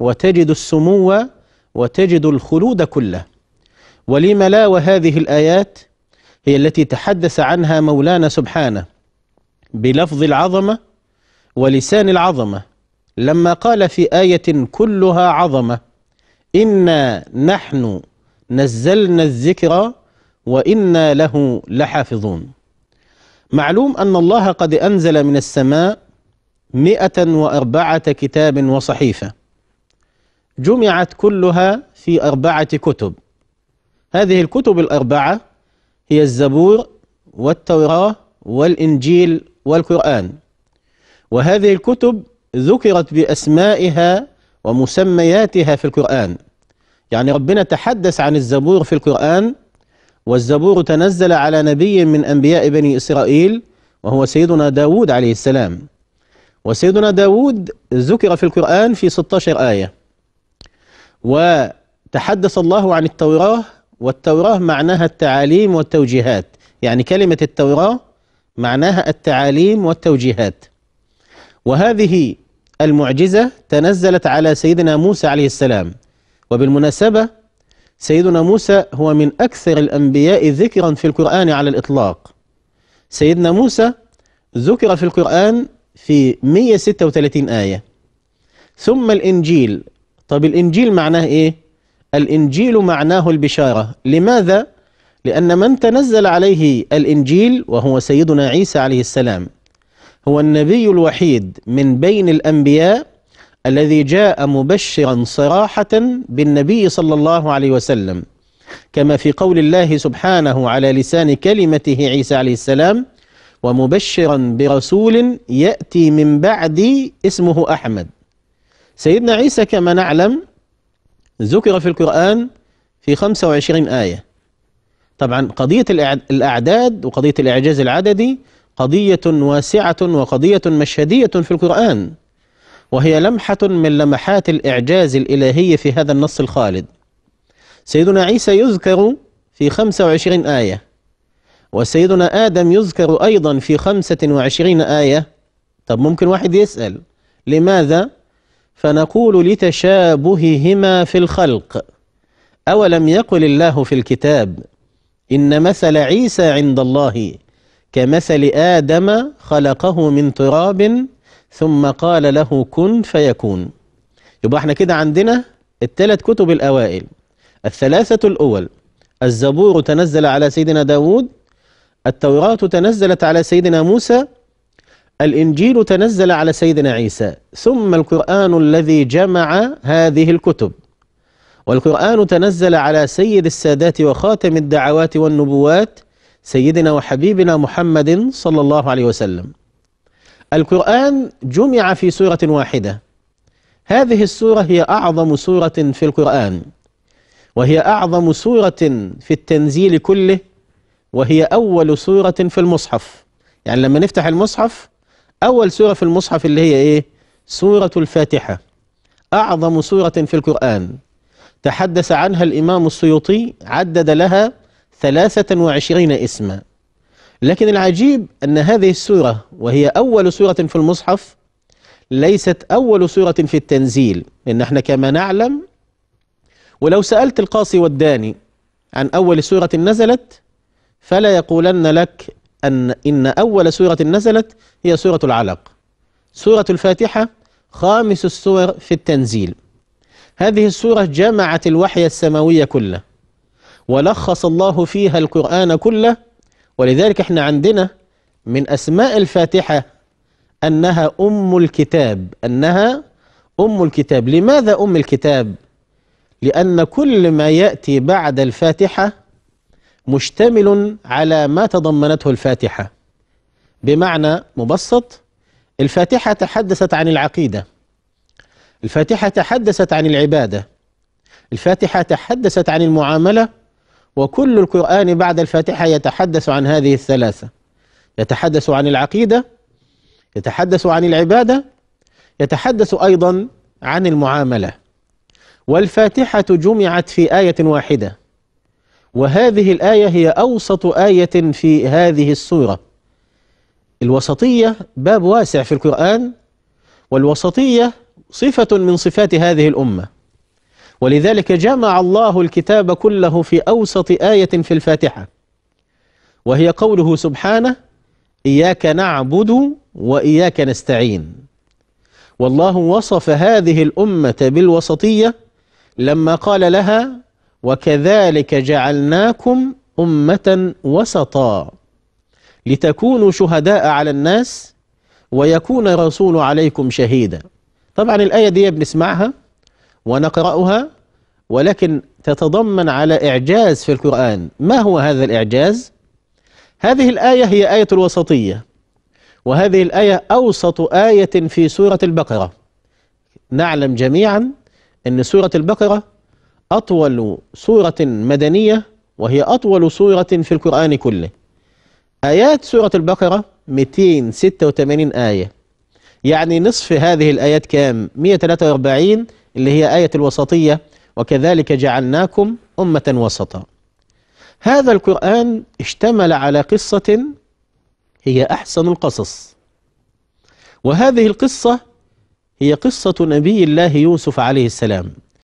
وتجد السمو وتجد الخلود كله ولم لا وهذه الآيات هي التي تحدث عنها مولانا سبحانه بلفظ العظمة ولسان العظمة لما قال في آية كلها عظمة إنا نحن نزلنا الذكر وإنا له لحافظون معلوم أن الله قد أنزل من السماء مئة وأربعة كتاب وصحيفة جمعت كلها في أربعة كتب هذه الكتب الأربعة هي الزبور والتوراة والإنجيل والقرآن وهذه الكتب ذكرت بأسمائها ومسمياتها في القرآن يعني ربنا تحدث عن الزبور في القرآن والزبور تنزل على نبي من أنبياء بني إسرائيل وهو سيدنا داود عليه السلام وسيدنا داود ذكر في القرآن في 16 آية وتحدث الله عن التوراة والتوراة معناها التعاليم والتوجيهات يعني كلمة التوراة معناها التعاليم والتوجيهات وهذه المعجزة تنزلت على سيدنا موسى عليه السلام وبالمناسبة سيدنا موسى هو من أكثر الأنبياء ذكرا في القرآن على الإطلاق سيدنا موسى ذكر في القرآن في 136 آية ثم الإنجيل طب الإنجيل معناه إيه؟ الإنجيل معناه البشارة لماذا؟ لأن من تنزل عليه الإنجيل وهو سيدنا عيسى عليه السلام هو النبي الوحيد من بين الأنبياء الذي جاء مبشرا صراحة بالنبي صلى الله عليه وسلم كما في قول الله سبحانه على لسان كلمته عيسى عليه السلام ومبشرا برسول يأتي من بعدي اسمه أحمد سيدنا عيسى كما نعلم ذكر في القرآن في 25 آية طبعا قضية الأعداد وقضية الإعجاز العددي قضية واسعة وقضية مشهدية في القرآن وهي لمحة من لمحات الإعجاز الإلهي في هذا النص الخالد سيدنا عيسى يذكر في 25 آية وسيدنا آدم يذكر أيضا في 25 آية طب ممكن واحد يسأل لماذا فنقول لتشابههما في الخلق أولم يقل الله في الكتاب إن مثل عيسى عند الله كمثل آدم خلقه من تراب ثم قال له كن فيكون يبقى احنا كده عندنا الثلاث كتب الأوائل الثلاثة الأول الزبور تنزل على سيدنا داود التوراة تنزلت على سيدنا موسى الإنجيل تنزل على سيدنا عيسى ثم القرآن الذي جمع هذه الكتب والقرآن تنزل على سيد السادات وخاتم الدعوات والنبوات سيدنا وحبيبنا محمد صلى الله عليه وسلم القرآن جمع في سورة واحدة هذه السورة هي أعظم سورة في القرآن وهي أعظم سورة في التنزيل كله وهي أول سورة في المصحف يعني لما نفتح المصحف أول سورة في المصحف اللي هي إيه سورة الفاتحة أعظم سورة في القرآن تحدث عنها الإمام السيوطي عدد لها 23 اسما لكن العجيب أن هذه السورة وهي أول سورة في المصحف ليست أول سورة في التنزيل لأن احنا كما نعلم ولو سألت القاصي والداني عن أول سورة نزلت فلا يقولن لك أن إن أول سورة نزلت هي سورة العلق سورة الفاتحة خامس السور في التنزيل هذه السورة جمعت الوحي السماوي كله ولخص الله فيها القرآن كله ولذلك احنا عندنا من أسماء الفاتحة أنها أم الكتاب أنها أم الكتاب لماذا أم الكتاب؟ لأن كل ما يأتي بعد الفاتحة مشتمل على ما تضمنته الفاتحة بمعنى مبسط الفاتحة تحدثت عن العقيدة الفاتحة تحدثت عن العبادة الفاتحة تحدثت عن المعاملة وكل القرآن بعد الفاتحة يتحدث عن هذه الثلاثة يتحدث عن العقيدة يتحدث عن العبادة يتحدث أيضا عن المعاملة والفاتحة جمعت في آية واحدة وهذه الآية هي أوسط آية في هذه السورة الوسطية باب واسع في القرآن والوسطية صفة من صفات هذه الأمة ولذلك جمع الله الكتاب كله في أوسط آية في الفاتحة وهي قوله سبحانه إياك نعبد وإياك نستعين والله وصف هذه الأمة بالوسطية لما قال لها وكذلك جعلناكم أمة وسطا لتكونوا شهداء على الناس ويكون الرسول عليكم شهيدا طبعا الآية دي بنسمعها ونقرأها ولكن تتضمن على إعجاز في القرآن ما هو هذا الإعجاز؟ هذه الآية هي آية الوسطية وهذه الآية أوسط آية في سورة البقرة نعلم جميعا أن سورة البقرة أطول سورة مدنية وهي أطول سورة في القرآن كله آيات سورة البقرة 286 آية يعني نصف هذه الآيات كام 143 اللي هي آية الوسطية وكذلك جعلناكم أمة وسطا هذا القرآن اشتمل على قصة هي أحسن القصص وهذه القصة هي قصة نبي الله يوسف عليه السلام